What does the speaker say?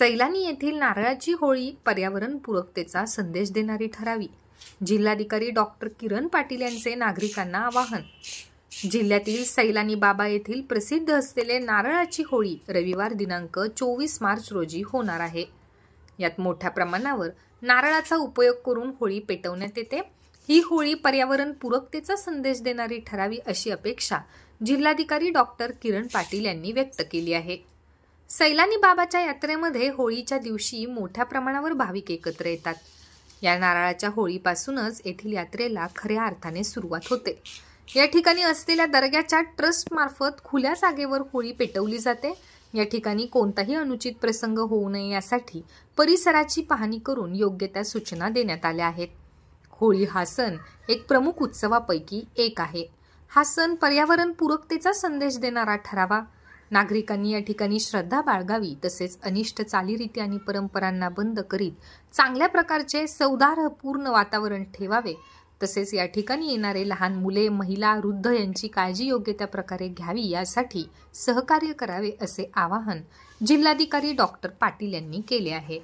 सैलानी येथील नारळाची होळी पर्यावरणपूरकतेचा संदेश देणारी ठरावी जिल्हाधिकारी डॉक्टर किरण पाटील यांचे नागरिकांना आवाहन जिल्ह्यातील सैलानी बाबा येथील प्रसिद्ध असलेले नारळाची होळी रविवार दिनांक चोवीस मार्च रोजी होणार आहे यात मोठ्या प्रमाणावर नारळाचा उपयोग करून होळी पेटवण्यात येते ही होळी पर्यावरणपूरकतेचा संदेश देणारी ठरावी अशी अपेक्षा जिल्हाधिकारी डॉक्टर किरण पाटील यांनी व्यक्त केली आहे सैलानी बाबाच्या यात्रेमध्ये होळीच्या दिवशी मोठ्या प्रमाणावर भाविक एकत्र येतात या नारळाच्या होळीपासूनच येथील यात्रेला खऱ्या अर्थाने सुरुवात होते या ठिकाणी असलेल्या दर्ग्याच्या ट्रस्टमार्फत खुल्या जागेवर होळी पेटवली जाते या ठिकाणी कोणताही अनुचित प्रसंग होऊ नये यासाठी परिसराची पाहणी करून योग्य त्या सूचना देण्यात आल्या आहेत होळी हा सण एक प्रमुख उत्सवापैकी एक आहे हा सण पर्यावरणपूरकतेचा संदेश देणारा ठरावा नागरिकांनी या ठिकाणी श्रद्धा बाळगावी तसेच अनिष्ट चालीरीती आणि परंपरांना बंद करीत चांगल्या प्रकारचे सौदारपूर्ण वातावरण ठेवावे तसेच या ठिकाणी येणारे लहान मुले महिला वृद्ध यांची काळजी योग्य त्या प्रकारे घ्यावी यासाठी सहकार्य करावे असे आवाहन जिल्हाधिकारी डॉक्टर पाटील यांनी केले आहे